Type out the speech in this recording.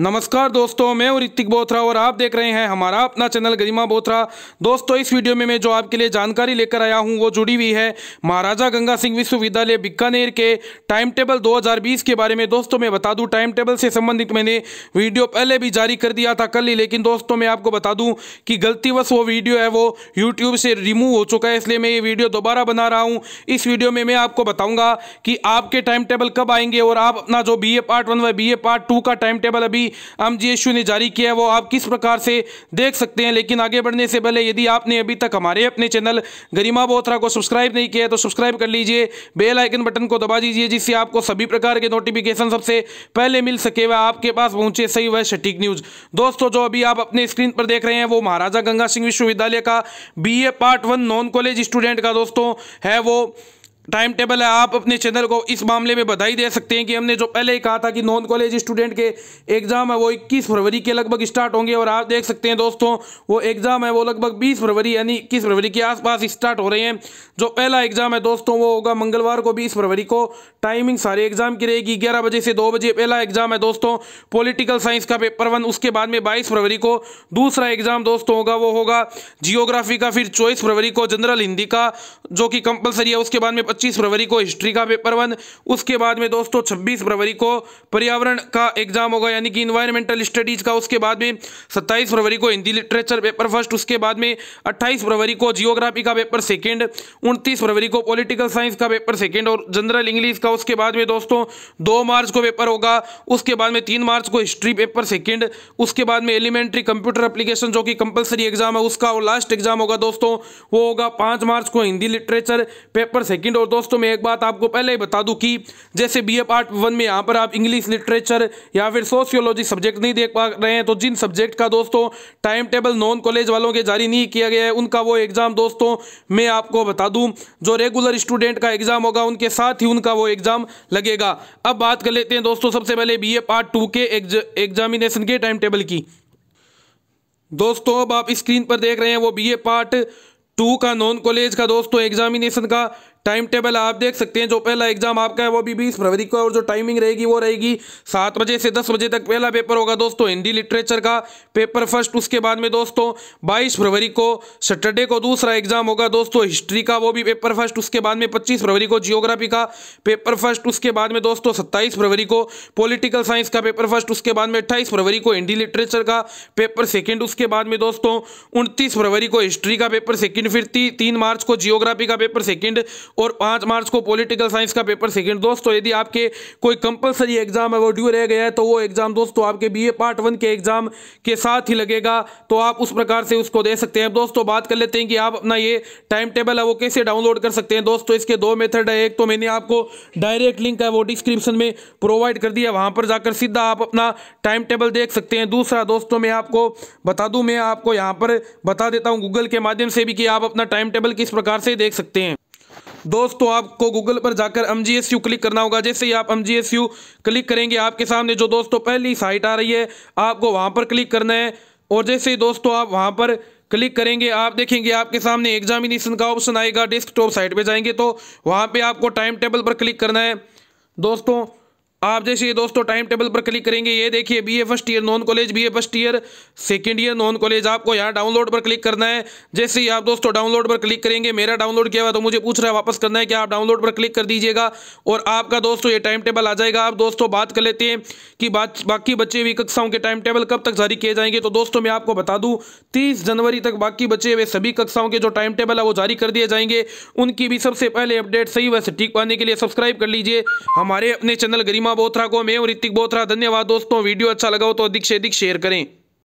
नमस्कार दोस्तों मैं और ऋतिक बोथरा और आप देख रहे हैं हमारा अपना चैनल गरिमा बोथरा दोस्तों इस वीडियो में मैं जो आपके लिए जानकारी लेकर आया हूं वो जुड़ी हुई है महाराजा गंगा सिंह विश्वविद्यालय बीकानेर के टाइम टेबल 2020 के बारे में दोस्तों मैं बता दूं टाइम टेबल से संबंधित मैंने वीडियो पहले भी जारी कर दिया था कल ही लेकिन दोस्तों मैं आपको बता दूँ कि गलतीवश वो वीडियो है वो यूट्यूब से रिमूव हो चुका है इसलिए मैं ये वीडियो दोबारा बना रहा हूँ इस वीडियो में मैं आपको बताऊँगा कि आपके टाइम टेबल कब आएंगे और आप अपना जो बी पार्ट वन व बी पार्ट टू का टाइम टेबल अभी एम जी एमजीएसयू ने जारी किया है वो आप किस प्रकार से देख सकते हैं लेकिन आगे बढ़ने से पहले यदि आपने अभी तक हमारे अपने चैनल गरिमा बोथरा को सब्सक्राइब नहीं किया है तो सब्सक्राइब कर लीजिए बेल आइकन बटन को दबा दीजिए जिससे आपको सभी प्रकार के नोटिफिकेशन सबसे पहले मिल सके वह आपके पास पहुंचे सही वह सटीक न्यूज़ दोस्तों जो अभी आप अपने स्क्रीन पर देख रहे हैं वो महाराजा गंगा सिंह विश्वविद्यालय का B part one non college student का दोस्तों है वो टाइम टेबल है आप अपने चैनल को इस मामले में बधाई दे सकते हैं कि हमने जो पहले ही कहा था कि नॉन कॉलेज स्टूडेंट के एग्ज़ाम है वो 21 फरवरी के लगभग स्टार्ट होंगे और आप देख सकते हैं दोस्तों वो एग्ज़ाम है वो लगभग 20 फरवरी यानी इक्कीस फरवरी के आसपास स्टार्ट हो रहे हैं जो पहला एग्ज़ाम है दोस्तों वो होगा मंगलवार को बीस फरवरी को टाइमिंग सारे एग्ज़ाम की रहेगी ग्यारह बजे से दो बजे पहला एग्ज़ाम है दोस्तों पोलिटिकल साइंस का पेपर वन उसके बाद में बाईस फरवरी को दूसरा एग्ज़ाम दोस्तों होगा वो होगा जियोग्राफी का फिर चौबीस फरवरी को जनरल हिंदी का जो कि कंपलसरी है उसके बाद में पच्चीस फरवरी को हिस्ट्री का पेपर वन उसके बाद में दोस्तों छब्बीस फरवरी को पर्यावरण का एग्जाम होगा यानी कि इन्वायरमेंटल स्टडीज का उसके बाद में सत्ताईस फरवरी को हिंदी लिटरेचर पेपर फर्स्ट उसके बाद में अट्ठाईस फरवरी को जियोग्राफी का पेपर सेकेंड उनतीस फरवरी को पोलिटिकल साइंस का पेपर सेकेंड और जनरल इंग्लिश का उसके बाद में दोस्तों दो मार्च को पेपर होगा उसके बाद में तीन मार्च को हिस्ट्री पेपर सेकेंड उसके बाद में एलिमेंट्री कंप्यूटर अप्लीकेशन जो कि कंपलसरी एग्जाम है उसका और लास्ट एग्जाम होगा दोस्तों वो होगा पाँच मार्च को हिंदी लिटरेचर पेपर सेकेंड और दोस्तों मैं एक बात आपको पहले ही बता दूं कि जैसे बी ए पार्ट वन में यहाँ पर आप इंग्लिश लिटरेचर या फिर सोशियोलॉजी सब्जेक्ट नहीं देख पा रहे हैं तो जिन सब्जेक्ट का दोस्तों टाइम टेबल नॉन कॉलेज वालों के जारी नहीं किया गया है उनका वो एग्ज़ाम दोस्तों मैं आपको बता दूँ जो रेगुलर स्टूडेंट का एग्ज़ाम होगा उनके साथ ही उनका वो एग्ज़ाम लगेगा अब बात कर लेते हैं दोस्तों सबसे पहले बी ए पार्ट टू के एग्जामिनेशन के टाइम टेबल की दोस्तों अब आप स्क्रीन पर देख रहे हैं वो बीए पार्ट टू का नॉन कॉलेज का दोस्तों एग्जामिनेशन का टाइम टेबल आप देख सकते हैं जो पहला एग्जाम आपका है वो भी बीस फरवरी को और जो टाइमिंग रहेगी वो रहेगी सात बजे से दस बजे तक पहला पेपर होगा दोस्तों हिंदी लिटरेचर का पेपर फर्स्ट उसके बाद में दोस्तों बाईस फरवरी को सैटरडे को दूसरा एग्जाम होगा दोस्तों हिस्ट्री का वो भी पेपर फर्स्ट उसके बाद में पच्चीस फरवरी को जियोग्राफी का पेपर फर्स्ट उसके बाद में दोस्तों सत्ताईस फरवरी को पोलिटिकल साइंस का पेपर फर्स्ट उसके बाद में अट्ठाईस फरवरी को हिंदी लिटरेचर का पेपर सेकेंड उसके बाद में दोस्तों उनतीस फरवरी को हिस्ट्री का पेपर सेकेंड फिर तीन मार्च को जियोग्राफी का पेपर सेकेंड और पाँच मार्च को पॉलिटिकल साइंस का पेपर सेकेंड दोस्तों यदि आपके कोई कंपलसरी एग्जाम है वो ड्यू रह गया है तो वो एग्जाम दोस्तों आपके बी पार्ट वन के एग्जाम के साथ ही लगेगा तो आप उस प्रकार से उसको दे सकते हैं दोस्तों बात कर लेते हैं कि आप अपना ये टाइम टेबल है वो कैसे डाउनलोड कर सकते हैं दोस्तों इसके दो मेथड है एक तो मैंने आपको डायरेक्ट लिंक है वो डिस्क्रिप्शन में प्रोवाइड कर दिया वहां पर जाकर सीधा आप अपना टाइम टेबल देख सकते हैं दूसरा दोस्तों मैं आपको बता दूं मैं आपको यहाँ पर बता देता हूँ गूगल के माध्यम से भी कि आप अपना टाइम टेबल किस प्रकार से देख सकते हैं दोस्तों आपको गूगल पर जाकर एम क्लिक करना होगा जैसे ही आप एम क्लिक करेंगे आपके सामने जो दोस्तों पहली साइट आ रही है आपको वहाँ पर क्लिक करना है और जैसे ही दोस्तों आप वहाँ पर क्लिक करेंगे आप देखेंगे आपके सामने एग्जामिनेशन का ऑप्शन आएगा डेस्कटॉप साइट पे जाएंगे तो वहाँ पे आपको टाइम टेबल पर क्लिक करना है दोस्तों आप जैसे ये दोस्तों टाइम टेबल पर क्लिक करेंगे ये देखिए BA first year non college BA first year second year non college आपको यहाँ डाउनलोड पर क्लिक करना है जैसे ही आप दोस्तों डाउनलोड पर क्लिक करेंगे मेरा डाउनलोड किया हुआ तो मुझे पूछ रहा है वापस करना है कि आप डाउनलोड पर क्लिक कर दीजिएगा और आपका दोस्तों ये टाइम टेबल आ जाएगा आप दोस्तों बात कर लेते हैं कि बात बाकी बच्चे भी कक्षाओं के टाइम टेबल कब तक जारी किए जाएंगे तो दोस्तों मैं आपको बता दूँ तीस जनवरी तक बाकी बच्चे हुए सभी कक्षाओं के जो टाइम टेबल है वो जारी कर दिए जाएंगे उनकी भी सबसे पहले अपडेट सही वैसे ठीक पाने के लिए सब्सक्राइब कर लीजिए हमारे अपने चैनल गरीमा बोथरा को मैं ऋतिक बोथरा धन्यवाद दोस्तों वीडियो अच्छा लगा हो तो अधिक से अधिक शेयर करें